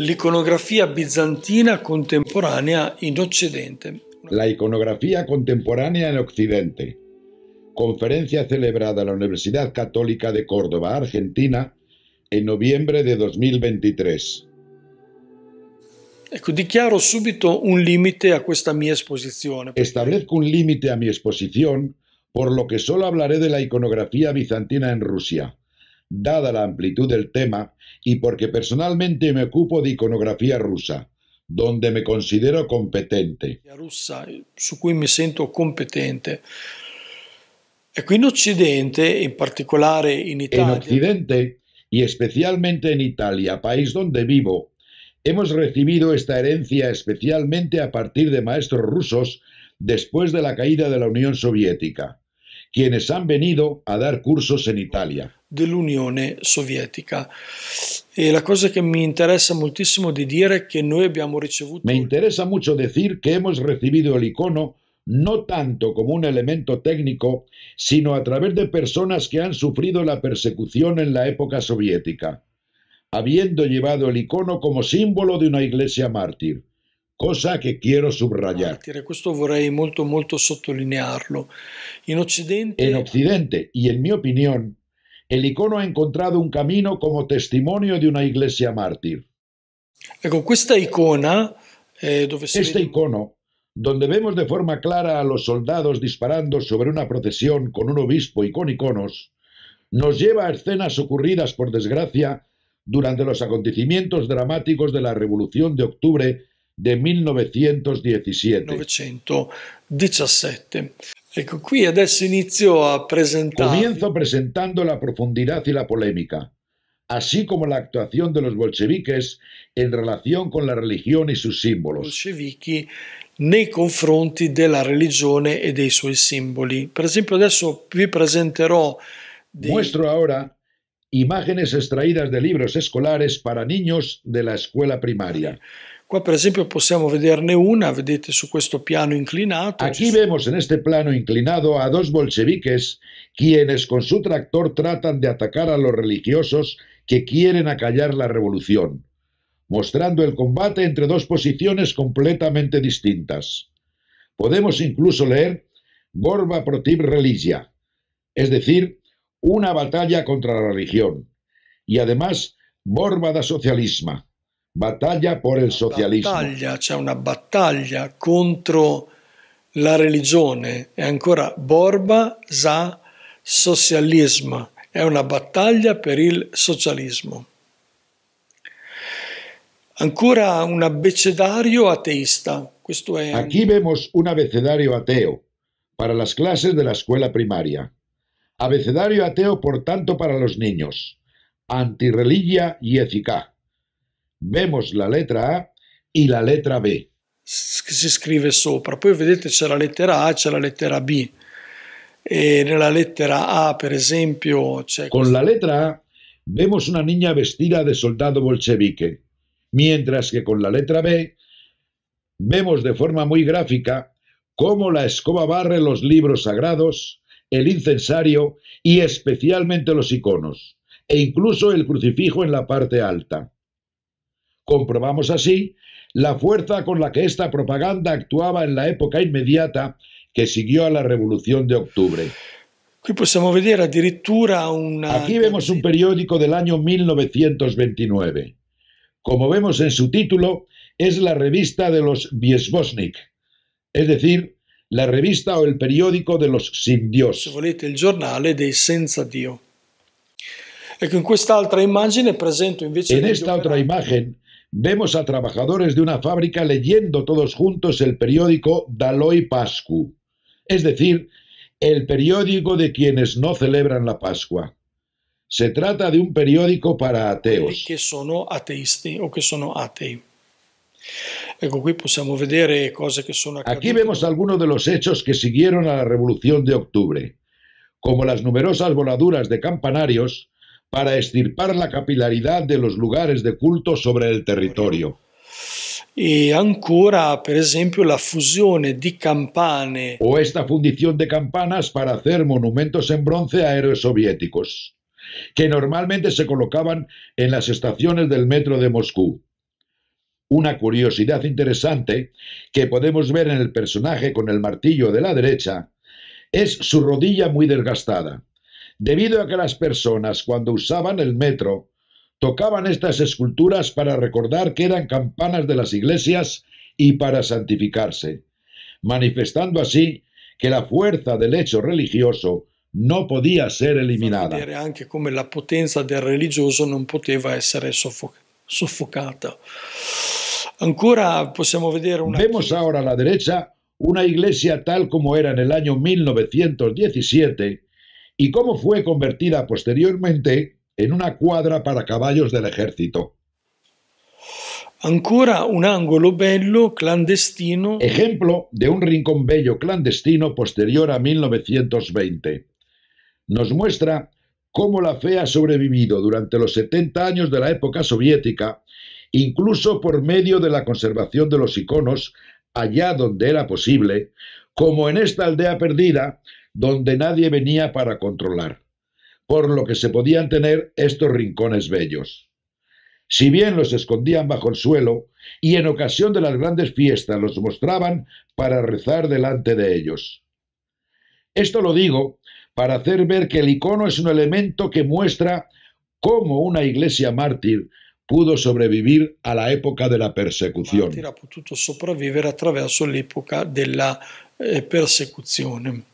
L'iconografia bizantina contemporanea in Occidente. La iconografia contemporanea in Occidente. conferencia celebrada en la Universidad Católica de Córdoba, Argentina, en noviembre de 2023. Ecco, dichiaro subito un límite a esta mi exposición. Establezco un límite a mi exposición, por lo que solo hablaré de la iconografía bizantina en Rusia, dada la amplitud del tema y porque personalmente me ocupo de iconografía rusa, donde me considero competente. Rusa, su cui me sento competente en Occidente, in particolare in Italia. En Occidente y especialmente en Italia, país donde vivo, hemos recibido esta herencia especialmente a partir de maestros rusos después de la caída de la Unión Soviética, quienes han venido a dar cursos en Italia. Unión Soviética. Y e la cosa che mi interessa moltissimo di dire que che hemos recibido. Me interesa mucho decir que hemos recibido el icono no tanto como un elemento técnico, sino a través de personas que han sufrido la persecución en la época soviética, habiendo llevado el icono como símbolo de una iglesia mártir, cosa que quiero subrayar. Ah, Esto vorrei molto molto sottolinearlo. Occidente... En Occidente, y en mi opinión, el icono ha encontrado un camino como testimonio de una iglesia mártir. Ecco, icona... Eh, este icono donde vemos de forma clara a los soldados disparando sobre una procesión con un obispo y con iconos, nos lleva a escenas ocurridas, por desgracia, durante los acontecimientos dramáticos de la Revolución de Octubre de 1917. 1917. Ecco, qui adesso a presentar... Comienzo presentando la profundidad y la polémica, así como la actuación de los bolcheviques en relación con la religión y sus símbolos nei confronti della religione e dei suoi simboli. Per esempio adesso vi presenterò... Dei... Muestro ahora imágenes extraídas de libros escolares para niños de la escuela primaria. Qua per esempio possiamo vederne una, vedete su questo piano inclinato. Aquí vemos en este plano inclinado a dos bolcheviques quienes con su tractor tratan de atacar a los religiosos que quieren acallar la revolución mostrando el combate entre dos posiciones completamente distintas. Podemos incluso leer Borba protib religia, es decir, una batalla contra la religión, y además Borba da socialisma, batalla por el socialismo. c'è una batalla contro la religione e ancora Borba za socialisma, es una batalla per el socialismo. Ancora un abecedario ateísta. Questo è. Aquí vemos un abecedario ateo para las clases de la escuela primaria. Abecedario ateo, por tanto, para los niños. Antirreligia y eficaz. Vemos la letra A y la letra B. Che si scrive sopra. Poi vedete c'è la lettera A, c'è la lettera B. E nella lettera A, per esempio, c'è. Con la letra A vemos una niña vestida de soldado bolchevique. mientras que con la letra B vemos de forma muy gráfica cómo la escoba barre los libros sagrados, el incensario y especialmente los iconos, e incluso el crucifijo en la parte alta. Comprobamos así la fuerza con la que esta propaganda actuaba en la época inmediata que siguió a la Revolución de Octubre. Aquí vemos un periódico del año 1929. Como vemos en su título, es la revista de los Biesbosnik, es decir, la revista o el periódico de los sin Dios. volete il giornale dei senza Dio. presento En esta otra imagen vemos a trabajadores de una fábrica leyendo todos juntos el periódico Daloi Pascu, es decir, el periódico de quienes no celebran la Pascua. Se trata de un periódico para ateos. Que son ateístas o que son atei. Ecco, qui possiamo vedere cose Aquí vemos algunos de los hechos que siguieron a la Revolución de Octubre, como las numerosas voladuras de campanarios para extirpar la capilaridad de los lugares de culto sobre el territorio. Y, ancora, por ejemplo, la fusión de campane. O esta fundición de campanas para hacer monumentos en bronce a héroes soviéticos que normalmente se colocaban en las estaciones del metro de Moscú. Una curiosidad interesante que podemos ver en el personaje con el martillo de la derecha es su rodilla muy desgastada, debido a que las personas cuando usaban el metro tocaban estas esculturas para recordar que eran campanas de las iglesias y para santificarse, manifestando así que la fuerza del hecho religioso no podía ser eliminada. la religioso poteva Ancora Vemos ahora a la derecha una iglesia tal como era en el año 1917 y cómo fue convertida posteriormente en una cuadra para caballos del ejército. Ancora un ángulo bello clandestino. Ejemplo de un rincón bello clandestino posterior a 1920 nos muestra cómo la fe ha sobrevivido durante los 70 años de la época soviética, incluso por medio de la conservación de los iconos allá donde era posible, como en esta aldea perdida donde nadie venía para controlar, por lo que se podían tener estos rincones bellos. Si bien los escondían bajo el suelo, y en ocasión de las grandes fiestas los mostraban para rezar delante de ellos. Esto lo digo para hacer ver que el icono es un elemento que muestra cómo una iglesia mártir pudo sobrevivir a la época de la persecución. ha través de eh, la época de la persecución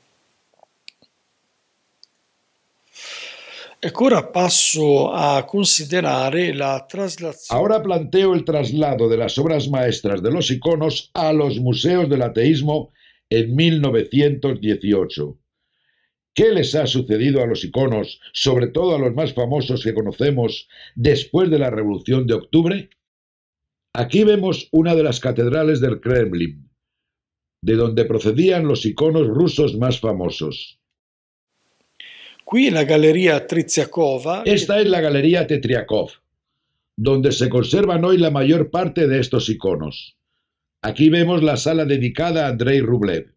ahora paso a considerar la traslación. Ahora planteo el traslado de las obras maestras de los iconos a los museos del ateísmo en 1918. ¿Qué les ha sucedido a los iconos, sobre todo a los más famosos que conocemos, después de la Revolución de Octubre? Aquí vemos una de las catedrales del Kremlin, de donde procedían los iconos rusos más famosos. la galería Esta es la Galería Tetriakov, donde se conservan hoy la mayor parte de estos iconos. Aquí vemos la sala dedicada a Andrei Rublev.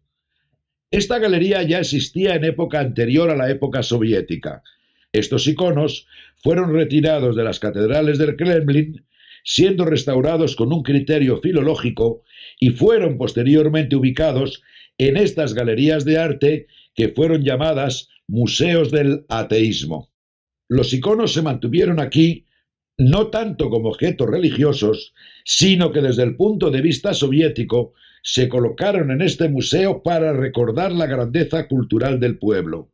Esta galería ya existía en época anterior a la época soviética. Estos iconos fueron retirados de las catedrales del Kremlin, siendo restaurados con un criterio filológico y fueron posteriormente ubicados en estas galerías de arte que fueron llamadas museos del ateísmo. Los iconos se mantuvieron aquí no tanto como objetos religiosos, sino que desde el punto de vista soviético se colocaron en este museo para recordar la grandeza cultural del pueblo.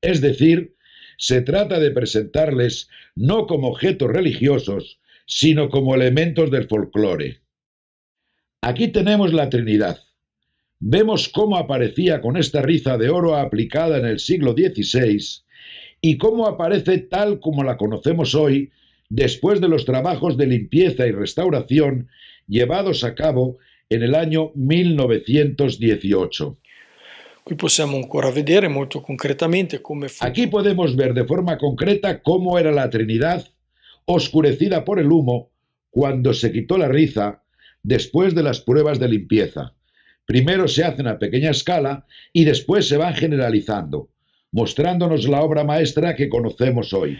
Es decir, se trata de presentarles no como objetos religiosos, sino como elementos del folclore. Aquí tenemos la Trinidad. Vemos cómo aparecía con esta riza de oro aplicada en el siglo XVI y cómo aparece tal como la conocemos hoy después de los trabajos de limpieza y restauración llevados a cabo en el año 1918. Aquí podemos ver de forma concreta cómo era la Trinidad oscurecida por el humo cuando se quitó la riza después de las pruebas de limpieza. Primero se hacen a pequeña escala y después se van generalizando, mostrándonos la obra maestra que conocemos hoy.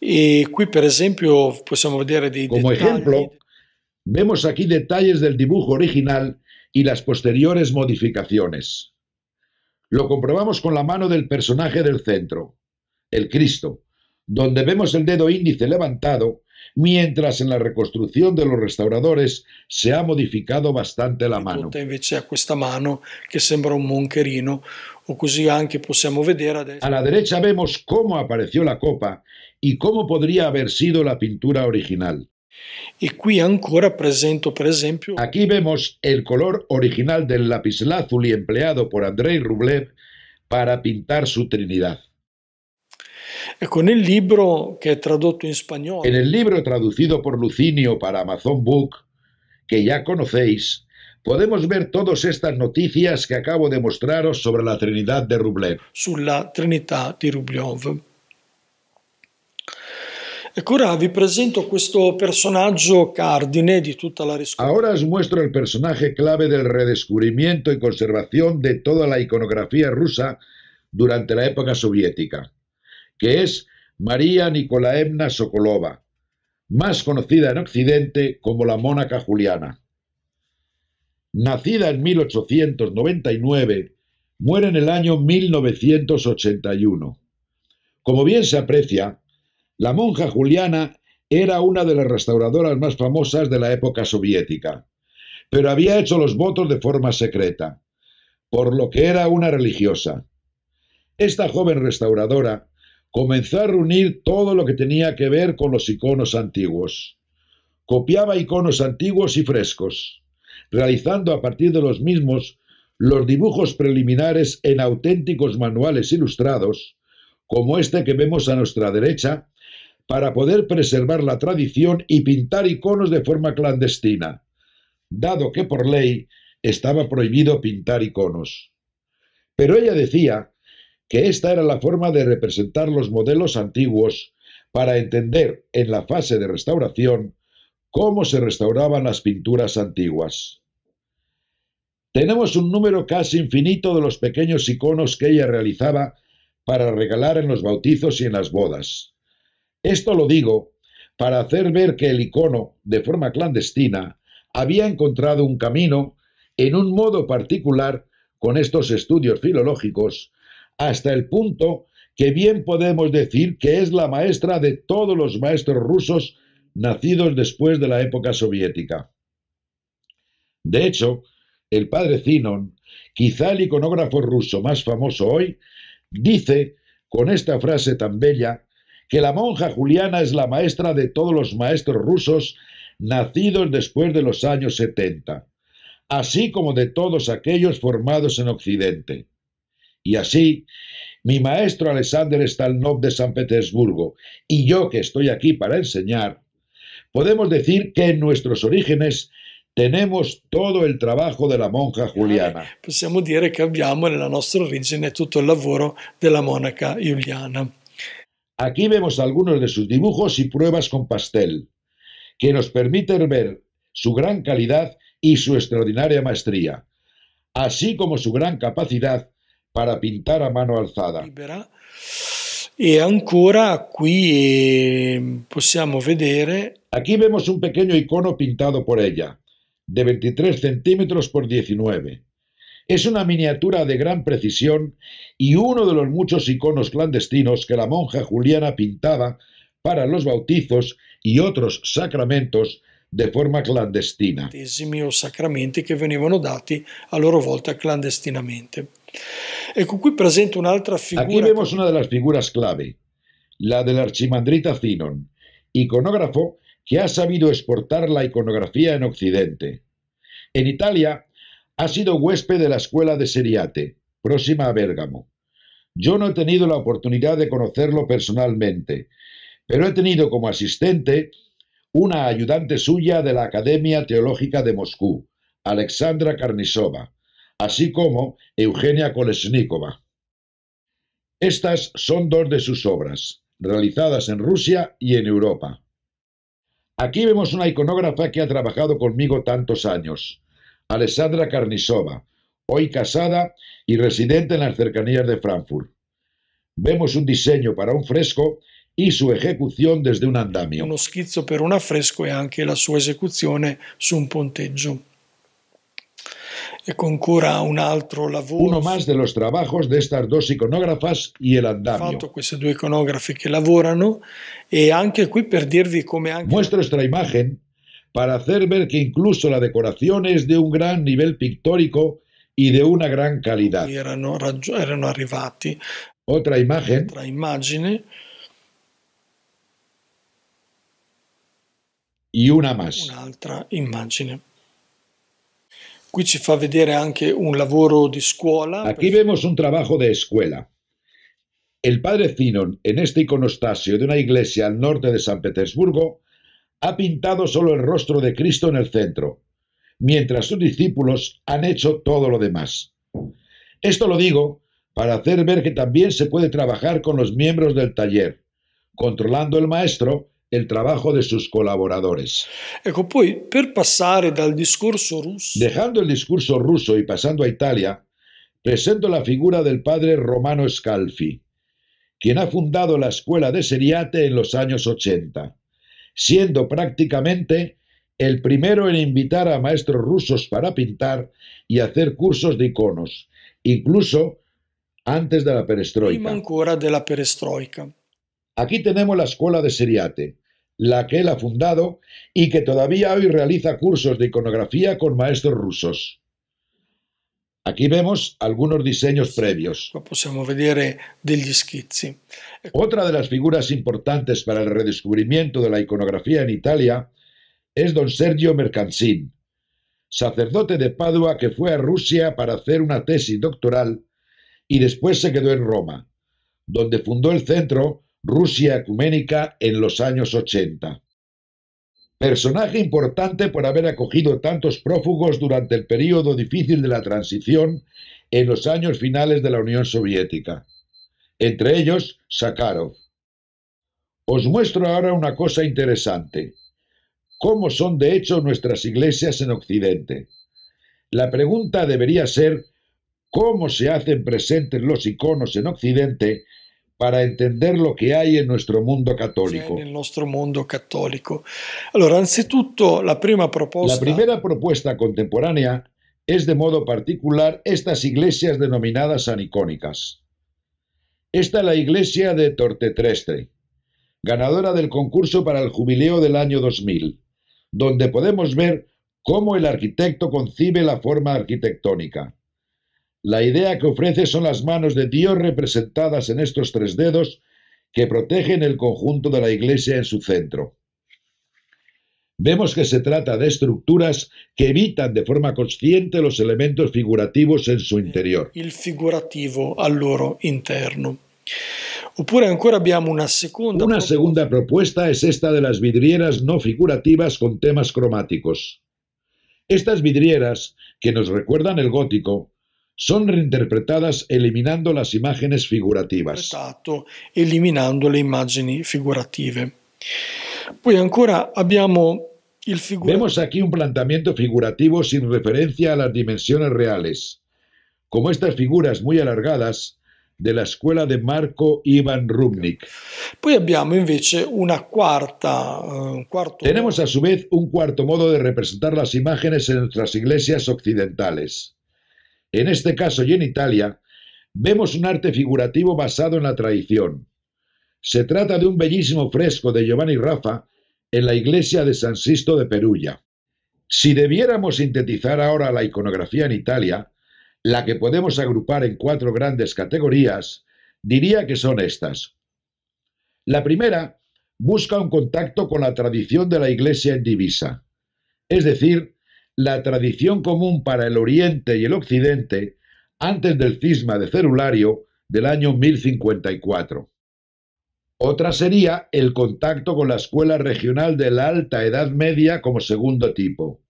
E Como ejemplo, Vemos aquí detalles del dibujo original y las posteriores modificaciones. Lo comprobamos con la mano del personaje del centro, el Cristo, donde vemos el dedo índice levantado, mientras en la reconstrucción de los restauradores se ha modificado bastante la e mano. o A la derecha vemos cómo apareció la copa y cómo podría haber sido la pintura original y e Aquí vemos el color original del lapislázuli empleado por Andrei Rublev para pintar su Trinidad. E en el libro traducido por Lucinio para Amazon Book, que ya conocéis, podemos ver todas estas noticias que acabo de mostraros sobre la Trinidad de Rublev. Rublev. E presento questo personaggio cardine di tutta Ahora os muestro el personaje clave del redescubrimiento y conservación de toda la iconografía rusa durante la época soviética, que es María Nikolaevna Sokolova, más conocida en Occidente como la monaca Juliana. Nacida en 1899, muere en el año 1981. Como bien se aprecia, la monja Juliana era una de las restauradoras más famosas de la época soviética, pero había hecho los votos de forma secreta, por lo que era una religiosa. Esta joven restauradora comenzó a reunir todo lo que tenía que ver con los iconos antiguos. Copiaba iconos antiguos y frescos, realizando a partir de los mismos los dibujos preliminares en auténticos manuales ilustrados, como este que vemos a nuestra derecha, para poder preservar la tradición y pintar iconos de forma clandestina, dado que por ley estaba prohibido pintar iconos. Pero ella decía que esta era la forma de representar los modelos antiguos para entender en la fase de restauración cómo se restauraban las pinturas antiguas. Tenemos un número casi infinito de los pequeños iconos que ella realizaba para regalar en los bautizos y en las bodas. Esto lo digo para hacer ver que el icono, de forma clandestina, había encontrado un camino en un modo particular con estos estudios filológicos, hasta el punto que bien podemos decir que es la maestra de todos los maestros rusos nacidos después de la época soviética. De hecho, el padre Zinon, quizá el iconógrafo ruso más famoso hoy, dice con esta frase tan bella que la monja Juliana es la maestra de todos los maestros rusos nacidos después de los años 70, así como de todos aquellos formados en Occidente. Y así, mi maestro Alexander Stalnov de San Petersburgo y yo que estoy aquí para enseñar, podemos decir que en nuestros orígenes tenemos todo el trabajo de la monja Juliana. Possiamo dire che abbiamo nella nostra todo el trabajo de la monaca Juliana. Aquí vemos algunos de sus dibujos y pruebas con pastel, que nos permiten ver su gran calidad y su extraordinaria maestría, así como su gran capacidad para pintar a mano alzada. Y ancora eh, Aquí vemos un pequeño icono pintado por ella, de 23 centímetros por 19, es una miniatura de gran precisión y uno de los muchos iconos clandestinos que la monja Juliana pintaba para los bautizos y otros sacramentos de forma clandestina. figura. Aquí vemos una de las figuras clave, la del archimandrita Zinon, iconógrafo que ha sabido exportar la iconografía en Occidente. En Italia ha sido huésped de la escuela de Seriate, próxima a Bérgamo. Yo no he tenido la oportunidad de conocerlo personalmente, pero he tenido como asistente una ayudante suya de la Academia Teológica de Moscú, Alexandra Karnisova, así como Eugenia Kolesnikova. Estas son dos de sus obras, realizadas en Rusia y en Europa. Aquí vemos una iconógrafa que ha trabajado conmigo tantos años, Alessandra Carnisova, hoy casada y residente en las cercanías de Frankfurt. Vemos un diseño para un fresco y su ejecución desde un andamio. Uno schizzo per un affresco e anche la sua esecuzione su un ponteggio. E con cura un altro lavoro. Uno más de los trabajos de estas dos iconógrafas y el andamio. Fatto queste due iconografi che lavorano e anche qui per dirvi come anche Muestro esta imagen para hacer ver que incluso la decoración es de un gran nivel pictórico y de una gran calidad. Erano, arrivati. Otra imagen. Y una más. Un'altra immagine. Qui ci fa vedere anche un lavoro di scuola. Aquí vemos un trabajo de escuela. El padre Zinon, en este iconostasio de una iglesia al norte de San Petersburgo, ha pintado solo el rostro de Cristo en el centro, mientras sus discípulos han hecho todo lo demás. Esto lo digo para hacer ver que también se puede trabajar con los miembros del taller, controlando el maestro el trabajo de sus colaboradores. per Dejando el discurso ruso y pasando a Italia, presento la figura del padre Romano Scalfi, quien ha fundado la escuela de Seriate en los años 80 siendo prácticamente el primero en invitar a maestros rusos para pintar y hacer cursos de iconos, incluso antes de la perestroika. Aquí tenemos la escuela de Seriate, la que él ha fundado y que todavía hoy realiza cursos de iconografía con maestros rusos. Aquí vemos algunos diseños previos. Otra de las figuras importantes para el redescubrimiento de la iconografía en Italia es don Sergio Mercansin, sacerdote de Padua que fue a Rusia para hacer una tesis doctoral y después se quedó en Roma, donde fundó el centro Rusia Ecuménica en los años 80. Personaje importante por haber acogido tantos prófugos durante el periodo difícil de la transición en los años finales de la Unión Soviética, entre ellos Sakharov. Os muestro ahora una cosa interesante, cómo son de hecho nuestras iglesias en Occidente. La pregunta debería ser cómo se hacen presentes los iconos en Occidente para entender lo que hay en nuestro mundo católico. nuestro mundo católico. la prima La primera propuesta contemporánea es de modo particular estas iglesias denominadas anicónicas. Esta es la iglesia de Tortetreste, ganadora del concurso para el jubileo del año 2000, donde podemos ver cómo el arquitecto concibe la forma arquitectónica. La idea que ofrece son las manos de Dios representadas en estos tres dedos que protegen el conjunto de la iglesia en su centro. Vemos que se trata de estructuras que evitan de forma consciente los elementos figurativos en su interior. figurativo al loro interno. ancora una seconda. Una segunda propuesta es esta de las vidrieras no figurativas con temas cromáticos. Estas vidrieras, que nos recuerdan el gótico, son reinterpretadas eliminando las imágenes figurativas. Eliminando Pues, ancora Vemos aquí un planteamiento figurativo sin referencia a las dimensiones reales, como estas figuras muy alargadas de la escuela de Marco Ivan Rubnik. Poi invece una eh, Tenemos a su vez un cuarto modo de representar las imágenes en nuestras iglesias occidentales en este caso y en Italia, vemos un arte figurativo basado en la tradición. Se trata de un bellísimo fresco de Giovanni Rafa en la iglesia de San Sisto de Perugia. Si debiéramos sintetizar ahora la iconografía en Italia, la que podemos agrupar en cuatro grandes categorías, diría que son estas. La primera busca un contacto con la tradición de la Iglesia en divisa, es decir, la tradición común para el Oriente y el Occidente antes del cisma de Celulario del año 1054. Otra sería el contacto con la escuela regional de la Alta Edad Media como segundo tipo.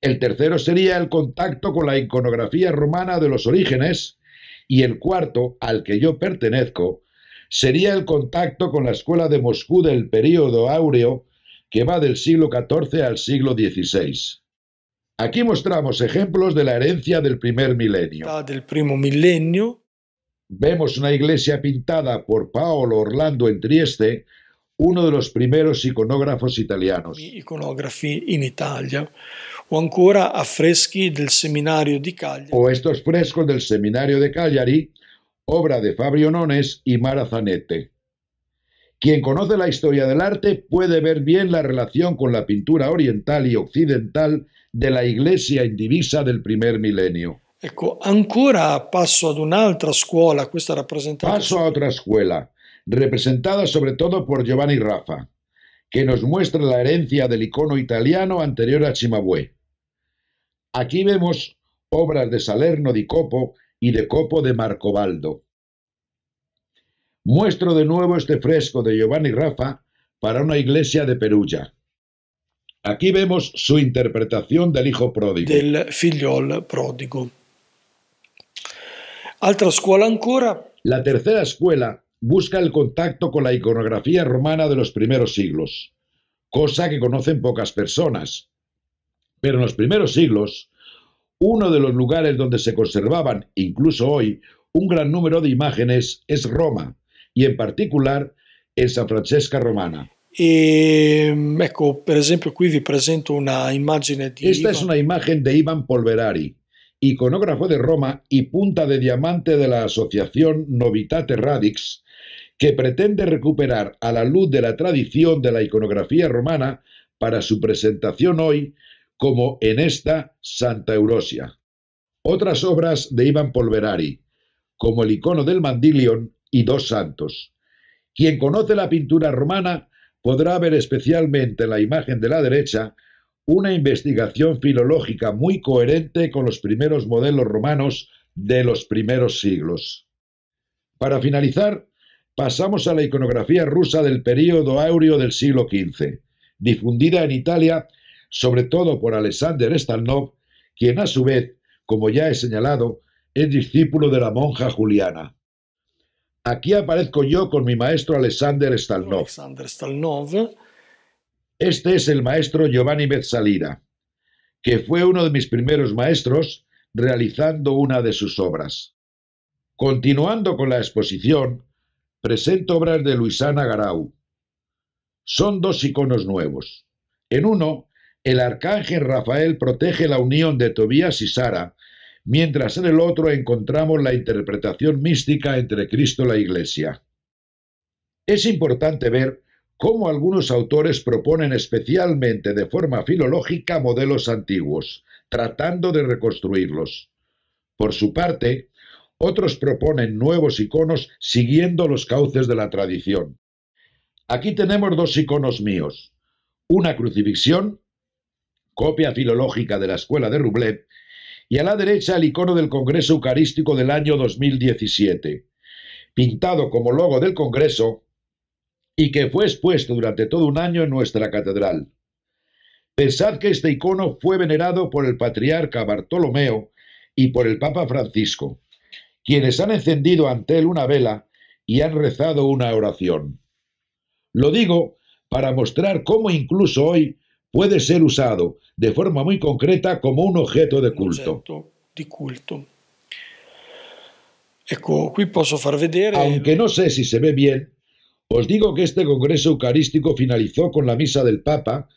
El tercero sería el contacto con la iconografía romana de los orígenes y el cuarto, al que yo pertenezco, sería el contacto con la escuela de Moscú del período áureo que va del siglo XIV al siglo XVI. Aquí mostramos ejemplos de la herencia del primer milenio. Ah, del primo Vemos una iglesia pintada por Paolo Orlando en Trieste, uno de los primeros iconógrafos italianos. in Italia, o ancora affreschi del seminario di Cagliari. O estos frescos del seminario de Cagliari, obra de Fabio Nones y Mara Zanette. Quien conoce la historia del arte puede ver bien la relación con la pintura oriental y occidental de la Iglesia indivisa del primer milenio. Ecco, ancora un'altra scuola, questa rappresentata. a otra escuela, representada sobre todo por Giovanni Rafa, que nos muestra la herencia del icono italiano anterior a Chimabue. Aquí vemos obras de Salerno di Copo y de Copo de Marcobaldo. Muestro de nuevo este fresco de Giovanni Rafa para una iglesia de Perugia. Aquí vemos su interpretación del hijo pródigo. Del figliol prodigo. Altra scuola ancora. La tercera escuela busca el contacto con la iconografía romana de los primeros siglos, cosa que conocen pocas personas. Pero en los primeros siglos, uno de los lugares donde se conservaban, incluso hoy, un gran número de imágenes es Roma, y en particular en San Francesca Romana. Ehm, ecco, vi presento una Esta es una imagen de Ivan Polverari, iconógrafo de Roma y punta de diamante de la asociación Novitate Radix, que pretende recuperar a la luz de la tradición de la iconografía romana para su presentación hoy, como en esta Santa Eurosia. Otras obras de Iván Polverari, como el icono del Mandilion y dos santos. Quien conoce la pintura romana podrá ver especialmente en la imagen de la derecha una investigación filológica muy coherente con los primeros modelos romanos de los primeros siglos. Para finalizar, pasamos a la iconografía rusa del período áureo del siglo XV, difundida en Italia sobre todo por Alexander Stalnov, quien a su vez, como ya he señalado, es discípulo de la monja Juliana. Aquí aparezco yo con mi maestro Alexander Stalnov. Este es el maestro Giovanni Betzalira, que fue uno de mis primeros maestros realizando una de sus obras. Continuando con la exposición, presento obras de Luisana Garau. Son dos iconos nuevos. En uno, el arcángel Rafael protege la unión de Tobías y Sara mientras en el otro encontramos la interpretación mística entre Cristo y la Iglesia. Es importante ver cómo algunos autores proponen especialmente de forma filológica modelos antiguos, tratando de reconstruirlos. Por su parte, otros proponen nuevos iconos siguiendo los cauces de la tradición. Aquí tenemos dos iconos míos, una crucifixión, copia filológica de la escuela de Rublev, y a la derecha el icono del Congreso Eucarístico del año 2017, pintado como logo del Congreso y que fue expuesto durante todo un año en nuestra catedral. Pensad que este icono fue venerado por el patriarca Bartolomeo y por el Papa Francisco, quienes han encendido ante él una vela y han rezado una oración. Lo digo para mostrar cómo incluso hoy puede ser usado de forma muy concreta como un objeto de culto. culto. Aunque no sé si se ve bien, os digo que este Congreso Eucarístico finalizó con la misa del Papa,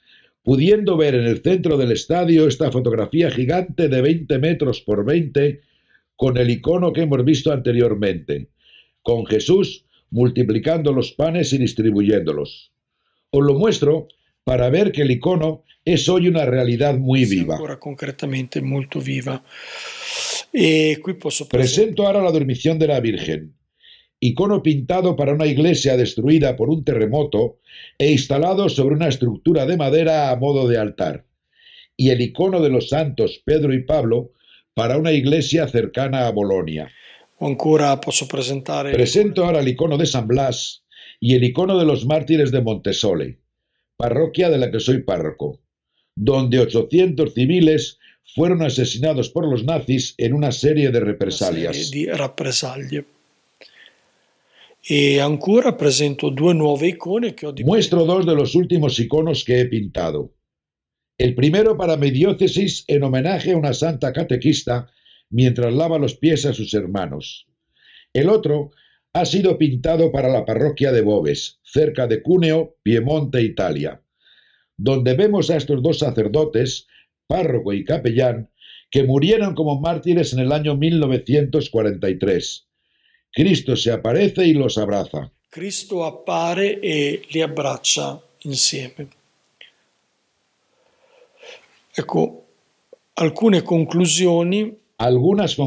pudiendo ver en el centro del estadio esta fotografía gigante de 20 metros por 20 con el icono que hemos visto anteriormente, con Jesús multiplicando los panes y distribuyéndolos. Os lo muestro para ver que el icono es hoy una realidad muy viva. concretamente viva. Eh, Presento ahora la Dormición de la Virgen, icono pintado para una iglesia destruida por un terremoto e instalado sobre una estructura de madera a modo de altar, y el icono de los santos Pedro y Pablo para una iglesia cercana a Bolonia. Ancora posso presentare... Presento ahora el icono de San Blas y el icono de los mártires de Montesole parroquia de la que soy párroco, donde 800 civiles fueron asesinados por los nazis en una serie de represalias. due Muestro dos de los últimos iconos que he pintado. El primero para mi diócesis en homenaje a una santa catequista mientras lava los pies a sus hermanos. El otro ha sido pintado para la parroquia de Boves, cerca de Cuneo, Piemonte, Italia, donde vemos a estos dos sacerdotes, párroco y capellán, que murieron como mártires en el año 1943. Cristo se aparece y los abraza. Cristo appare e li abbraccia insieme. Algunas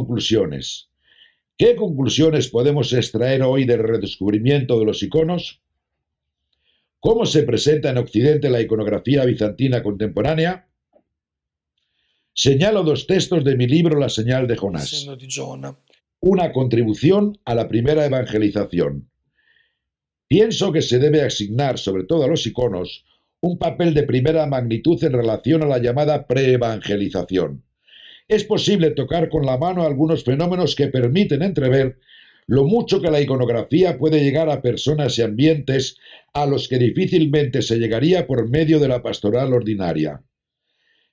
conclusiones. ¿Qué conclusiones podemos extraer hoy del redescubrimiento de los iconos? ¿Cómo se presenta en Occidente la iconografía bizantina contemporánea? Señalo dos textos de mi libro La señal de Jonás. Una contribución a la primera evangelización. Pienso que se debe asignar, sobre todo a los iconos, un papel de primera magnitud en relación a la llamada preevangelización es posible tocar con la mano algunos fenómenos que permiten entrever lo mucho que la iconografía puede llegar a personas y ambientes a los que difícilmente se llegaría por medio de la pastoral ordinaria.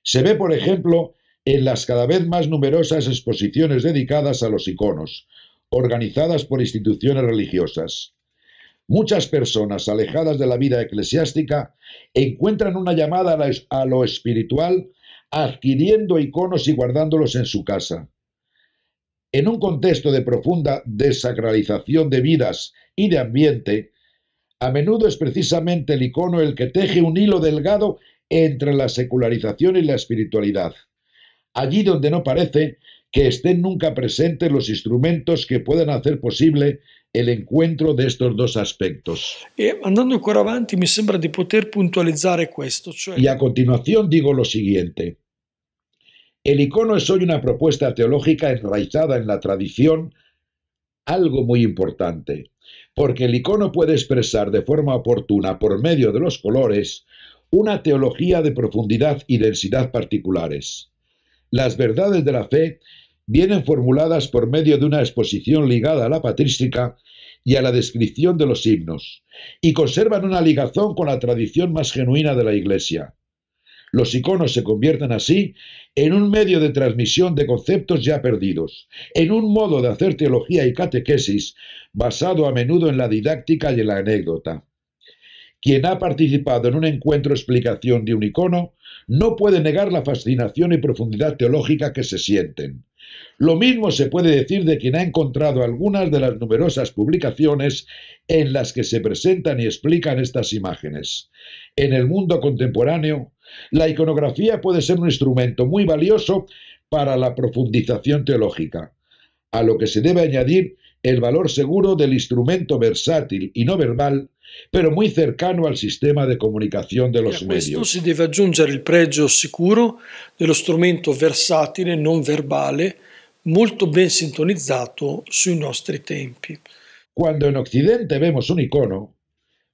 Se ve, por ejemplo, en las cada vez más numerosas exposiciones dedicadas a los iconos, organizadas por instituciones religiosas. Muchas personas alejadas de la vida eclesiástica encuentran una llamada a lo espiritual adquiriendo iconos y guardándolos en su casa. En un contexto de profunda desacralización de vidas y de ambiente, a menudo es precisamente el icono el que teje un hilo delgado entre la secularización y la espiritualidad. Allí donde no parece que estén nunca presentes los instrumentos que puedan hacer posible el encuentro de estos dos aspectos. Y a continuación digo lo siguiente. El icono es hoy una propuesta teológica enraizada en la tradición, algo muy importante, porque el icono puede expresar de forma oportuna, por medio de los colores, una teología de profundidad y densidad particulares. Las verdades de la fe vienen formuladas por medio de una exposición ligada a la patrística y a la descripción de los himnos, y conservan una ligazón con la tradición más genuina de la Iglesia. Los iconos se convierten así en un medio de transmisión de conceptos ya perdidos, en un modo de hacer teología y catequesis basado a menudo en la didáctica y en la anécdota. Quien ha participado en un encuentro explicación de un icono no puede negar la fascinación y profundidad teológica que se sienten. Lo mismo se puede decir de quien ha encontrado algunas de las numerosas publicaciones en las que se presentan y explican estas imágenes. En el mundo contemporáneo, la iconografía puede ser un instrumento muy valioso para la profundización teológica, a lo que se debe añadir el valor seguro del instrumento versátil y no verbal, pero muy cercano al sistema de comunicación de los medios. A questo si debe aggiungere il pregio sicuro dello strumento versatile e non verbale, molto ben sintonizzato sui nostri tempi. Cuando en Occidente vemos un icono,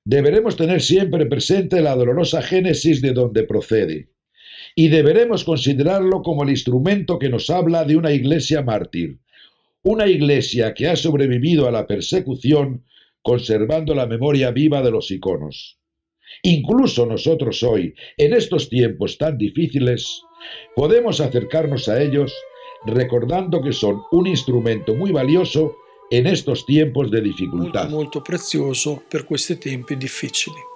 Deberemos tener siempre presente la dolorosa génesis de donde procede y deberemos considerarlo como el instrumento que nos habla de una iglesia mártir, una iglesia que ha sobrevivido a la persecución conservando la memoria viva de los iconos. Incluso nosotros hoy, en estos tiempos tan difíciles, podemos acercarnos a ellos recordando que son un instrumento muy valioso en estos tiempos de dificultad. Molto, molto prezioso per questi tempi difficili.